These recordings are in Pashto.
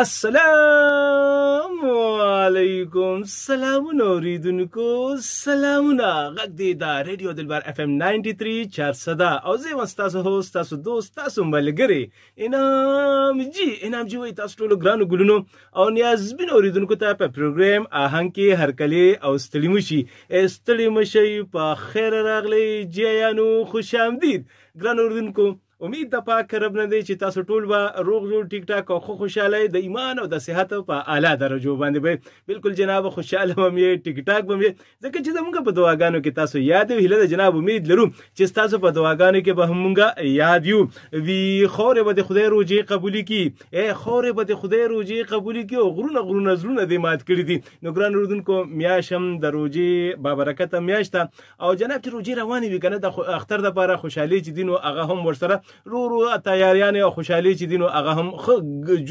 السلام علیکم سلامونه اوریدونکو سلامونه غږ دی دا ریډیو دلبر اف ام 93 400 او زه وایم تاسو هوست تاسو دوست تاسو ملګری انعام جی انعام جی وای تاسو ټول ګرانو ګلونو او نیازبین اوریدونکو ته په پروګرام آهنګ کې هر کله او ستړي مشي ستړي مشي په خیر راغلی جیانو خوش آمدید ګرانو اوریدونکو امید د پاک رب نه دی چې تاسو ټول به روغ جوړ ټیک ټاک او خو خوشاله د ایمان او د صحت په اعلی درجه باندې به بالکل جناب خوشاله هم یې ټیک ټاک به ځکه چې زموږ په دعاګانو کې تاسو یاد یو هله د جناب امید لرو چې تاسو په دعاګانو کې به مونږه یاد یو وی خورې به د خدای روجي قبول کی اے خورې به د خدای روجي قبول کی او غرونه غرونه زلونه دې مات کړی دي نو ګران اردوونکو میاشم د روجي بابرکته میاشته او جناب چې روجي روانې وي کنه د اختر د لپاره خوشحالي چې دین او هغه هم ورسره رو رو تیاریانې او خوشحالي چې دین هغه هم خ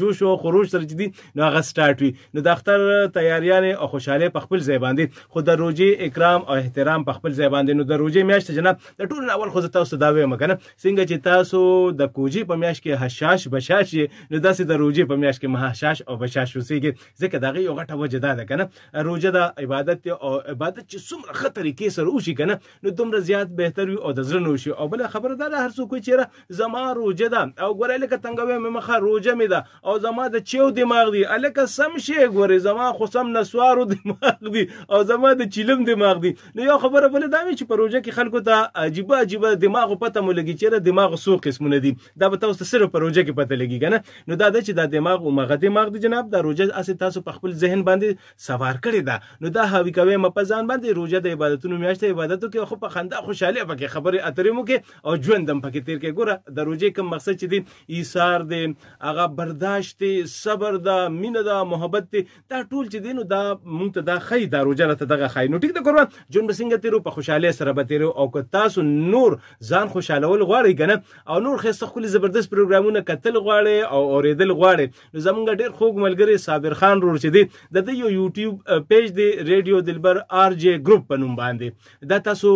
جوش او خروج سره چې دین نو هغه سٹارټ وي نو د اختر تیاریانې او خوشحالي په خپل ځای باندې خو د روزي اکرام او احترام په خپل ځای باندې نو د روزي میاشت جناب د ټول اول خو تاسو دا وایم کنه څنګه چې تاسو د کوجی په میاشت کې حشاش بشاش نو داسې د روزي په میاشت کې مهاشاش او بشاش اوسېږي ځکه دغه یو غټه وجه ده کنه روزه د عبادت او عبادت چې څومره ښه طریقې سره وشي کنه نو دومره زیات بهتر وي او د زړه نو شي او بل خبره ده هر څوک چیرې زما روجه ده او ګوره لکه تنګوي مې مخه روجه مې ده او زما د چیو دماغ دی الکه سم شي ګوره زما خو سم نسوارو دماغ دی او زما د چیلم دماغ دی نو یو خبره بل دا چې په روجه کې خلکو ته عجیب عجیب دماغ پته مولګي چې دماغ سو قسمونه دي دا به تاسو سره په روجه کې پته لګي کنه نو دا د چې د دماغ او مغه دماغ دی جناب دا روجه اسې تاسو په خپل ذهن باندې سوار کړی ده نو دا هاوی کوي مپزان باندې روجه د عبادتونو میاشته عبادتو کې خو په خندا خوشاله پکې خبرې اترې مو کې او ژوند هم پکې تیر کې ګوره د روزې کوم مقصد چې دی ایثار دی هغه برداشت دی صبر دا مینه دا محبت دی دا ټول چې دی نو دا مونږ ته دا خی دا روزه راته دغه خی نو ټیک ده قربان جون به څنګه تیرو په خوشحالۍ سره به تیرو او که تاسو نور ځان خوشحالول غواړئ کنه او نور ښایسته ښکلي زبردست پروګرامونه کتل غواړئ او اوریدل غواړئ نو زمونږ ډیر خوږ ملګری صابر خان رور چې دی د دې یو یوټیوب پیج دی ریډیو دلبر آر جے ګروپ په نوم باندې دا تاسو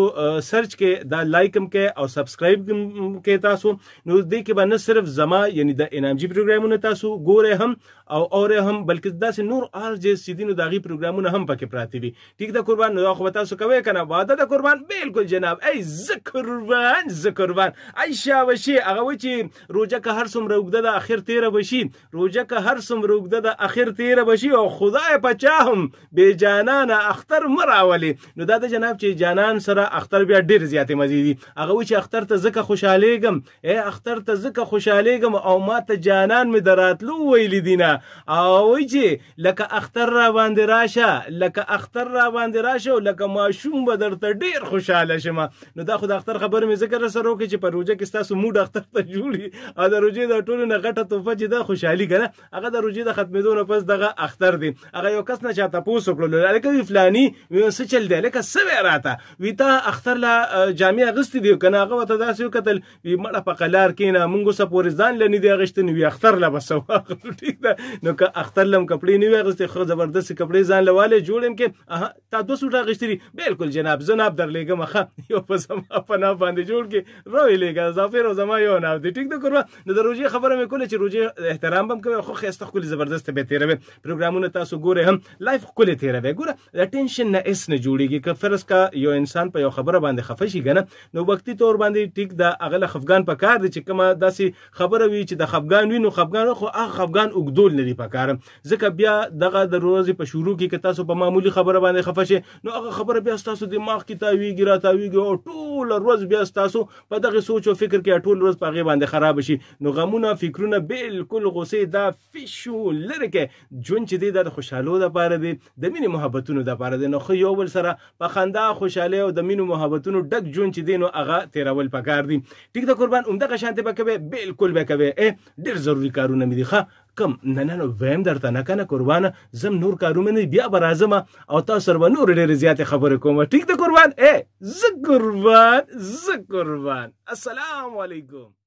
سرچ کې دا لایک هم کې او سبسکرایب کې تاسو تاسو نو دې کې به نه صرف زما یعنی د ان ام جی پروګرامونه تاسو ګوره هم او اورې هم بلکې داسې نور ار جی سی دینو داغي پروګرامونه هم پکې پراته وي ټیک ده قربان نو خو تاسو کوي کنه واده د قربان بالکل جناب ای ذکروان ذکروان ای شاوشي هغه و چې روزه که هر څومره وګده د اخر تیر بشي روزه که هر څومره وګده د اخر تیر بشي او خدای پچاهم به جانان اختر مراولي نو دا د جناب چې جانان سره اختر بیا ډیر زیاتې مزيدي هغه و چې اختر ته زکه خوشاله غم اے اختر ته زکه خوشالېږم او ما ته جانان مې دراتلو ویلې دي نه او وایي چې لکه اختر را باندې راشه لکه اختر را باندې راشه او لکه ماشوم به درته ډېر خوشحاله شمه نو دا خو د اختر خبرې مې ذکر سره وکړې چې په روژه کې ستاسو موډ اختر ته جوړي او د روژې د ټولو نه غټه تحفه چې دا خوشحالي که نه هغه د روژې د ختمېدو نه پس دغه اختر دی هغه یو کس نه چا تپوس وکړلو لکه فلاني څه چل دی لکه څه وی راته وي تا اختر له جامې اغوستې دي که نه هغه ورته داسې وکتل وي مړه په قلار کینا مونږ سه پورې ځان لنی دی غشتنی وی اختر لا بس واخلو ټیک ده نو که اختر لم کپړې نی وی غشتې خو زبردست کپړې ځان لواله جوړم کې اها تا دو سوټه غشتري بالکل جناب زناب در لګم مخه یو په سما په نه باندې جوړ کې روي لګا ظافر او زما یو نه دی ټیک ده کړو نو د روجي خبره مې کوله چې روجي احترام بم کوي خو خسته خو زبردست به تیروي پروګرامونه تاسو ګوره هم لایف خو تیروي ګوره د ټینشن نه اس نه جوړیږي که فرض کا یو انسان په یو خبره باندې خفه شي کنه نو وقتی تور باندې ټیک ده اغه خفغان په پکار دی چې کومه داسې خبره وي چې د خفګان وینو خفګان خو هغه خفګان اوګدول نه دی پکار ځکه بیا دغه د ورځې په شروع کې که تاسو په معمولی خبره باندې خفه شئ نو هغه خبره بیا ستاسو دماغ کې تاویږي را تاویږي او ټول ټول ورځ بیا تاسو په دغه سوچ او فکر کې ټول ورځ پاغه باندې خراب شي نو غمونه فکرونه بالکل غوسه دا فشو لره کې جون چې دی د خوشحالو د پاره دی د مینې محبتونو د پاره دی نو خو یو بل سره په خندا خوشاله او د مینې محبتونو ډک جون چې دی نو هغه تیرول پکار دی ټیک د قربان عمده شانته به کوي بالکل به کوي ډیر ضروری کارونه مې دي ښه کم نه نه نو ویم درته نه کنه قربانه زم نور کارونه نه بیا به راځم او تاسو سره به نور ډېرې زیاتې خبرې کوم ټیک ده قربان ای زه قربان زه قربان السلام علیکم